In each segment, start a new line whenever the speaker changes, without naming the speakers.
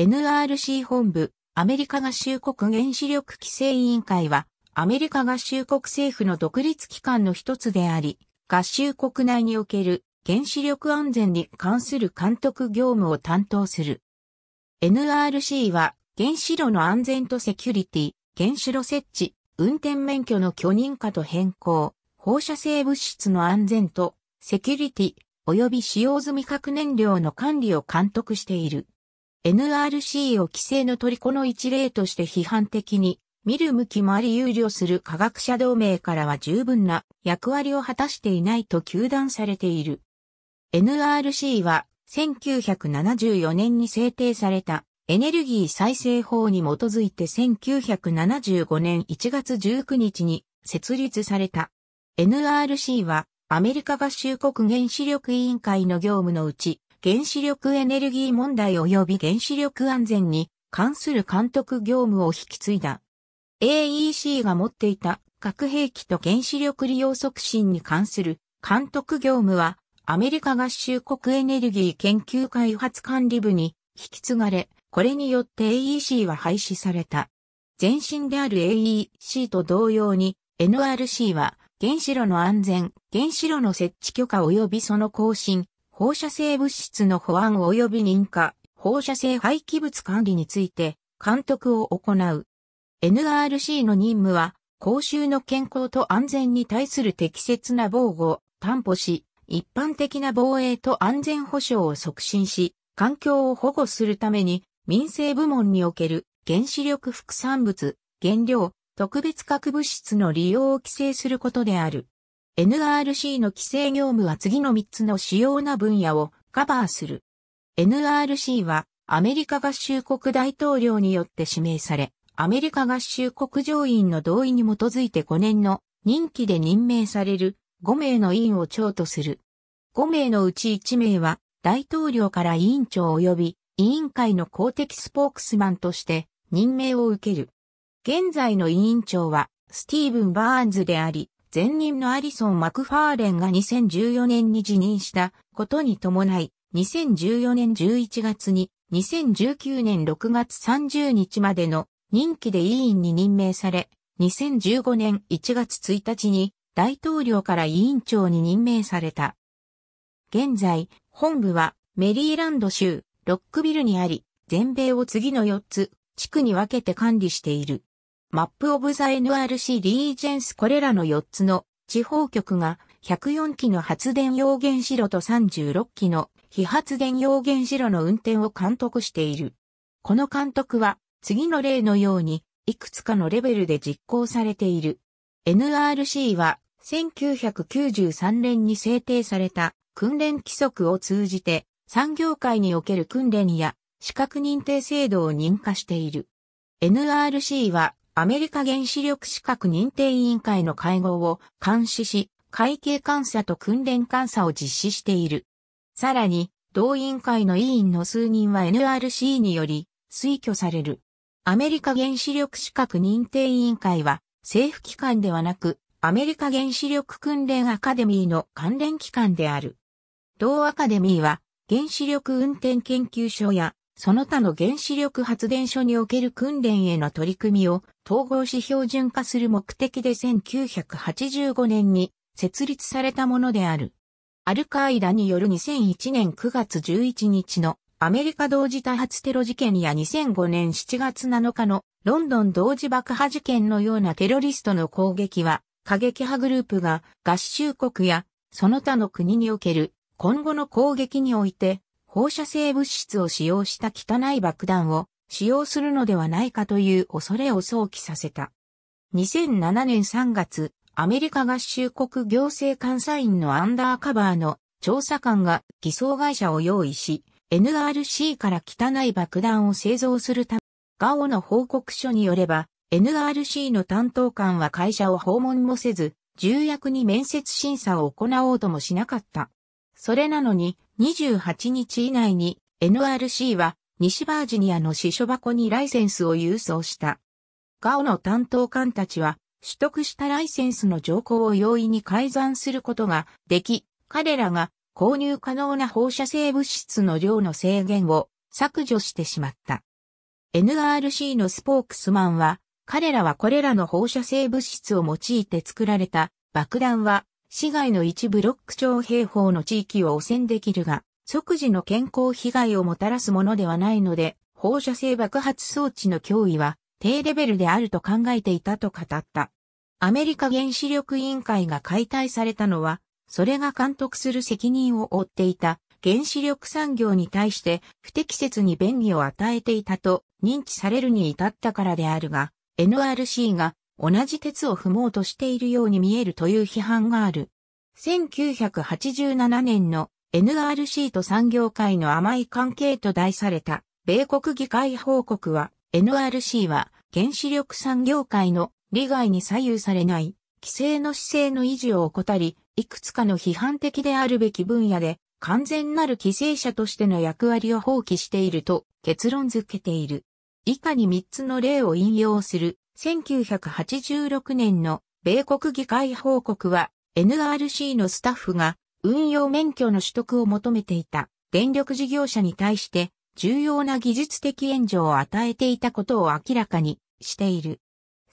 NRC 本部、アメリカ合衆国原子力規制委員会は、アメリカ合衆国政府の独立機関の一つであり、合衆国内における原子力安全に関する監督業務を担当する。NRC は、原子炉の安全とセキュリティ、原子炉設置、運転免許の許認可と変更、放射性物質の安全とセキュリティ、及び使用済み核燃料の管理を監督している。NRC を規制の虜の一例として批判的に見る向きもあり憂慮する科学者同盟からは十分な役割を果たしていないと糾弾されている。NRC は1974年に制定されたエネルギー再生法に基づいて1975年1月19日に設立された。NRC はアメリカ合衆国原子力委員会の業務のうち原子力エネルギー問題及び原子力安全に関する監督業務を引き継いだ。AEC が持っていた核兵器と原子力利用促進に関する監督業務はアメリカ合衆国エネルギー研究開発管理部に引き継がれ、これによって AEC は廃止された。前身である AEC と同様に NRC は原子炉の安全、原子炉の設置許可及びその更新、放射性物質の保安及び認可、放射性廃棄物管理について監督を行う。NRC の任務は、公衆の健康と安全に対する適切な防護を担保し、一般的な防衛と安全保障を促進し、環境を保護するために、民生部門における原子力副産物、原料、特別核物質の利用を規制することである。NRC の規制業務は次の3つの主要な分野をカバーする。NRC はアメリカ合衆国大統領によって指名され、アメリカ合衆国上院の同意に基づいて5年の任期で任命される5名の委員を長とする。5名のうち1名は大統領から委員長及び委員会の公的スポークスマンとして任命を受ける。現在の委員長はスティーブン・バーンズであり、前任のアリソン・マクファーレンが2014年に辞任したことに伴い、2014年11月に2019年6月30日までの任期で委員に任命され、2015年1月1日に大統領から委員長に任命された。現在、本部はメリーランド州ロックビルにあり、全米を次の4つ地区に分けて管理している。マップオブザ NRC リージェンスこれらの4つの地方局が104機の発電用原子炉と36機の非発電用原子炉の運転を監督している。この監督は次の例のようにいくつかのレベルで実行されている。NRC は1993年に制定された訓練規則を通じて産業界における訓練や資格認定制度を認可している。NRC はアメリカ原子力資格認定委員会の会合を監視し、会計監査と訓練監査を実施している。さらに、同委員会の委員の数人は NRC により推挙される。アメリカ原子力資格認定委員会は政府機関ではなくアメリカ原子力訓練アカデミーの関連機関である。同アカデミーは原子力運転研究所やその他の原子力発電所における訓練への取り組みを統合し標準化する目的で1985年に設立されたものである。アルカイダによる2001年9月11日のアメリカ同時多発テロ事件や2005年7月7日のロンドン同時爆破事件のようなテロリストの攻撃は過激派グループが合衆国やその他の国における今後の攻撃において放射性物質を使用した汚い爆弾を使用するのではないかという恐れを想起させた。2007年3月、アメリカ合衆国行政監査院のアンダーカバーの調査官が偽装会社を用意し、NRC から汚い爆弾を製造するため、ガオの報告書によれば、NRC の担当官は会社を訪問もせず、重役に面接審査を行おうともしなかった。それなのに、28日以内に NRC は西バージニアの支所箱にライセンスを郵送した。ガオの担当官たちは取得したライセンスの条項を容易に改ざんすることができ、彼らが購入可能な放射性物質の量の制限を削除してしまった。NRC のスポークスマンは、彼らはこれらの放射性物質を用いて作られた爆弾は市外の一ブロック長兵法の地域を汚染できるが、即時の健康被害をもたらすものではないので、放射性爆発装置の脅威は低レベルであると考えていたと語った。アメリカ原子力委員会が解体されたのは、それが監督する責任を負っていた原子力産業に対して不適切に便宜を与えていたと認知されるに至ったからであるが、NRC が同じ鉄を踏もうとしているように見えるという批判がある。1987年の NRC と産業界の甘い関係と題された米国議会報告は NRC は原子力産業界の利害に左右されない規制の姿勢の維持を怠り、いくつかの批判的であるべき分野で完全なる規制者としての役割を放棄していると結論付けている。以下に3つの例を引用する1986年の米国議会報告は NRC のスタッフが運用免許の取得を求めていた電力事業者に対して重要な技術的援助を与えていたことを明らかにしている。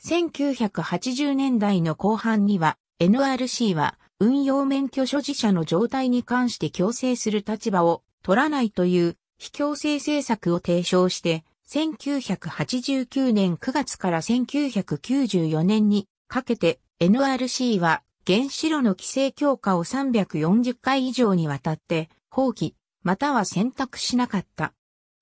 1980年代の後半には NRC は運用免許所持者の状態に関して強制する立場を取らないという非強制政策を提唱して1989年9月から1994年にかけて NRC は原子炉の規制強化を340回以上にわたって放棄または選択しなかった。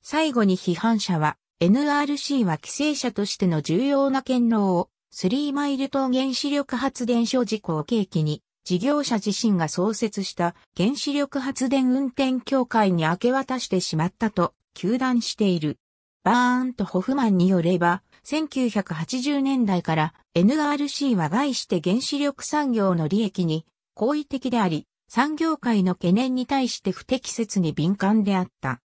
最後に批判者は NRC は規制者としての重要な権能をスリーマイル島原子力発電所事故を契機に事業者自身が創設した原子力発電運転協会に明け渡してしまったと、求断している。バーンとホフマンによれば、1980年代から NRC は外して原子力産業の利益に好意的であり、産業界の懸念に対して不適切に敏感であった。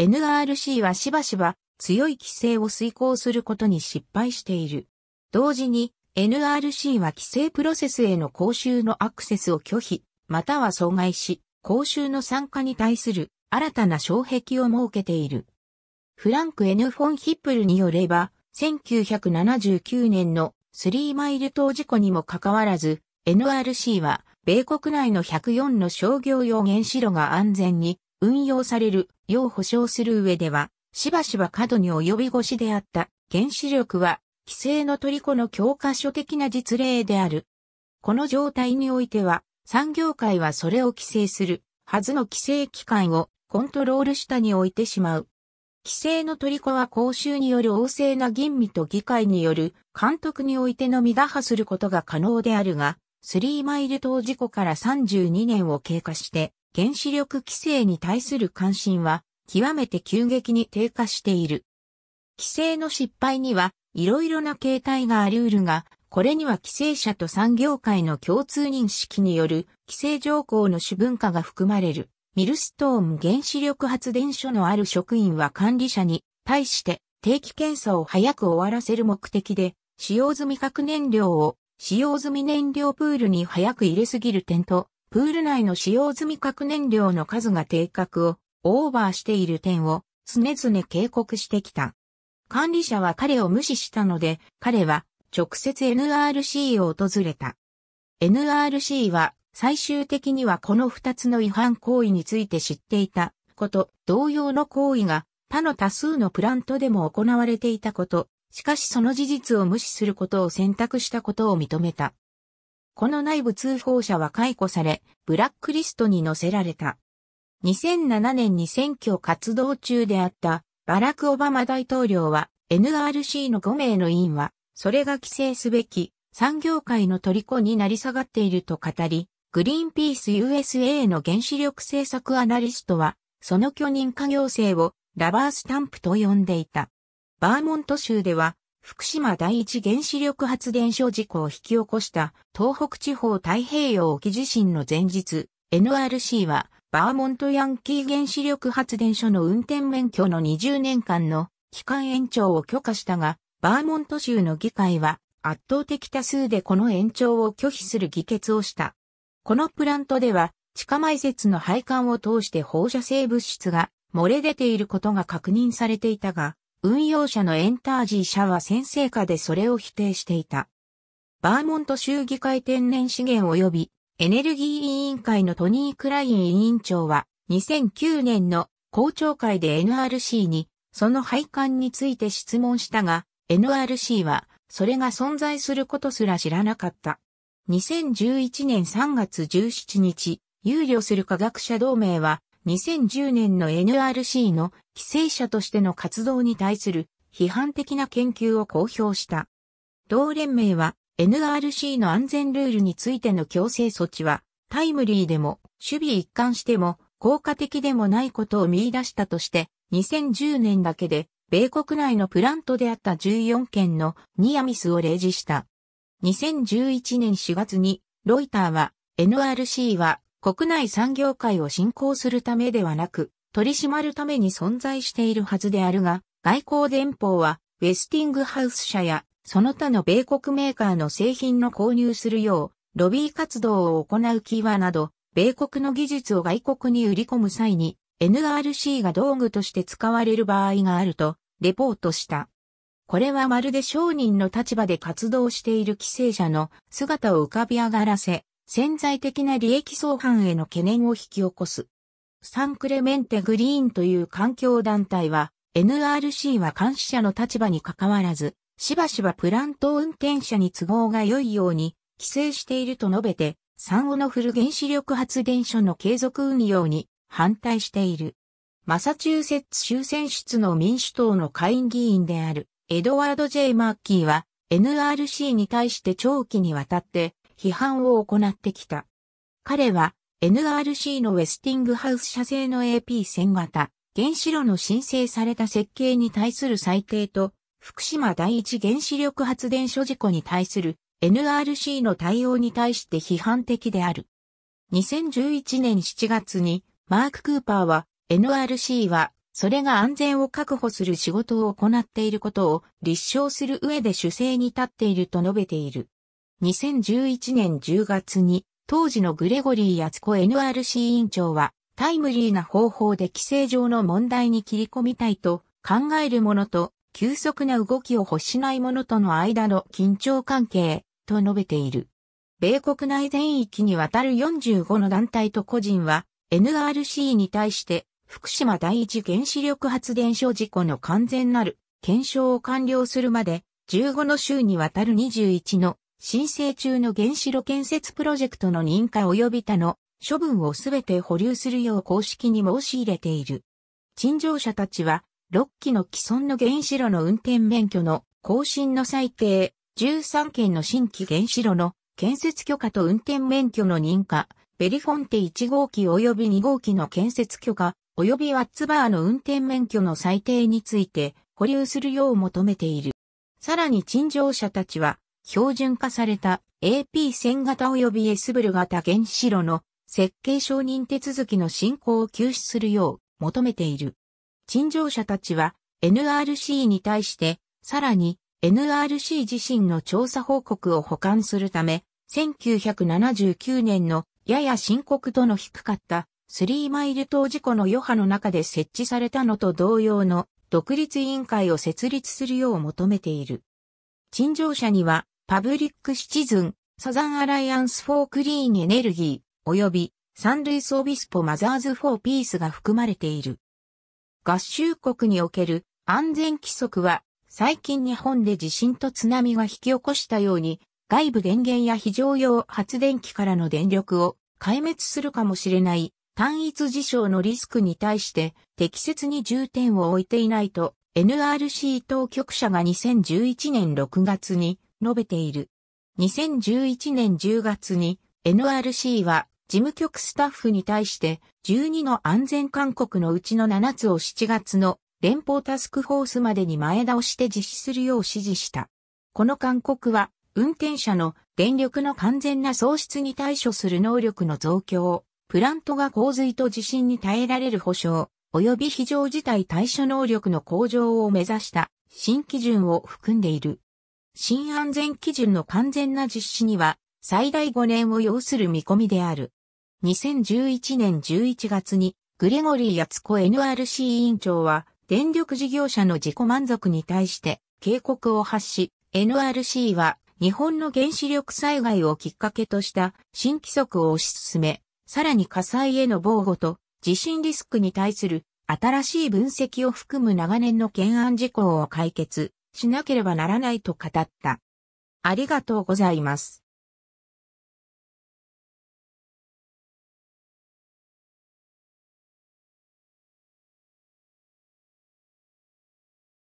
NRC はしばしば強い規制を遂行することに失敗している。同時に NRC は規制プロセスへの講習のアクセスを拒否、または阻害し、講習の参加に対する新たな障壁を設けている。フランク・ N・ フォン・ヒップルによれば、1979年のスリーマイル島事故にもかかわらず、NRC は、米国内の104の商業用原子炉が安全に運用されるよう保証する上では、しばしば過度に及び腰であった原子力は、規制の虜の教科書的な実例である。この状態においては、産業界はそれを規制するはずの規制機関をコントロール下に置いてしまう規制の虜は公衆による旺盛な吟味と議会による監督においてのみ打破することが可能であるが、スリーマイル島事故から32年を経過して、原子力規制に対する関心は、極めて急激に低下している。規制の失敗には、いろいろな形態があり得るが、これには規制者と産業界の共通認識による規制条項の主文化が含まれる。ミルストーム原子力発電所のある職員は管理者に対して定期検査を早く終わらせる目的で使用済み核燃料を使用済み燃料プールに早く入れすぎる点とプール内の使用済み核燃料の数が定格をオーバーしている点を常々警告してきた。管理者は彼を無視したので彼は直接 NRC を訪れた。NRC は最終的にはこの二つの違反行為について知っていたこと、同様の行為が他の多数のプラントでも行われていたこと、しかしその事実を無視することを選択したことを認めた。この内部通報者は解雇され、ブラックリストに載せられた。2007年に選挙活動中であったバラク・オバマ大統領は NRC の5名の委員は、それが規制すべき産業界の虜になり下がっていると語り、グリーンピース USA の原子力政策アナリストは、その許認可行政をラバースタンプと呼んでいた。バーモント州では、福島第一原子力発電所事故を引き起こした東北地方太平洋沖地震の前日、NRC はバーモントヤンキー原子力発電所の運転免許の20年間の期間延長を許可したが、バーモント州の議会は圧倒的多数でこの延長を拒否する議決をした。このプラントでは地下埋設の配管を通して放射性物質が漏れ出ていることが確認されていたが、運用者のエンタージー社は先生下でそれを否定していた。バーモント州議会天然資源及びエネルギー委員会のトニー・クライン委員長は2009年の公聴会で NRC にその配管について質問したが、NRC はそれが存在することすら知らなかった2011年3月17日、憂慮する科学者同盟は、2010年の NRC の規制者としての活動に対する批判的な研究を公表した。同連盟は NRC の安全ルールについての強制措置はタイムリーでも守備一貫しても効果的でもないことを見出したとして2010年だけで米国内のプラントであった14件のニアミスを例示した。2011年4月に、ロイターは、NRC は国内産業界を振興するためではなく、取り締まるために存在しているはずであるが、外交電報は、ウェスティングハウス社や、その他の米国メーカーの製品の購入するよう、ロビー活動を行うキーワーなど、米国の技術を外国に売り込む際に、NRC が道具として使われる場合があると、レポートした。これはまるで商人の立場で活動している寄生者の姿を浮かび上がらせ、潜在的な利益相反への懸念を引き起こす。サンクレメンテグリーンという環境団体は、NRC は監視者の立場に関わらず、しばしばプラント運転者に都合が良いように、規制していると述べて、産後のフル原子力発電所の継続運用に反対している。マサチューセッツ州選出の民主党の下院議員であるエドワード・ J・ マッキーは NRC に対して長期にわたって批判を行ってきた。彼は NRC のウェスティングハウス社製の AP1000 型、原子炉の申請された設計に対する裁定と、福島第一原子力発電所事故に対する NRC の対応に対して批判的である。2011年7月にマーク・クーパーは NRC はそれが安全を確保する仕事を行っていることを立証する上で主勢に立っていると述べている。2011年10月に、当時のグレゴリーツコ NRC 委員長は、タイムリーな方法で規制上の問題に切り込みたいと考えるものと、急速な動きを欲しないものとの間の緊張関係、と述べている。米国内全域にわたる45の団体と個人は、NRC に対して福島第一原子力発電所事故の完全なる検証を完了するまで15の週にわたる21の申請中の原子炉建設プロジェクトの認可及び他の処分をすべて保留するよう公式に申し入れている。陳情者たちは6機の既存の原子炉の運転免許の更新の最低13件の新規原子炉の建設許可と運転免許の認可、ベリフォンテ1号機及び2号機の建設許可、及びワッツバーの運転免許の裁定について保留するよう求めている。さらに陳情者たちは、標準化された AP1000 型及び S ブル型原子炉の設計承認手続きの進行を休止するよう求めている。陳情者たちは NRC に対して、さらに NRC 自身の調査報告を保管するため、1979年のやや深刻度の低かったスリーマイル島事故の余波の中で設置されたのと同様の独立委員会を設立するよう求めている。陳情者には、パブリックシチズン、サザンアライアンス・フォー・クリーン・エネルギー、及び、サンルイス・オビスポ・マザーズ・フォー・ピースが含まれている。合衆国における安全規則は、最近日本で地震と津波が引き起こしたように、外部電源や非常用発電機からの電力を壊滅するかもしれない単一事象のリスクに対して適切に重点を置いていないと NRC 当局者が2011年6月に述べている。2011年10月に NRC は事務局スタッフに対して12の安全勧告のうちの7つを7月の連邦タスクフォースまでに前倒して実施するよう指示した。この勧告は運転者の電力の完全な喪失に対処する能力の増強、プラントが洪水と地震に耐えられる保証、及び非常事態対処能力の向上を目指した新基準を含んでいる。新安全基準の完全な実施には最大5年を要する見込みである。2011年11月にグレゴリーツコ NRC 委員長は電力事業者の自己満足に対して警告を発し、NRC は日本の原子力災害をきっかけとした新規則を推し進め、さらに火災への防護と地震リスクに対する新しい分析を含む長年の懸案事項を解決しなければならないと語った。ありがとうございます。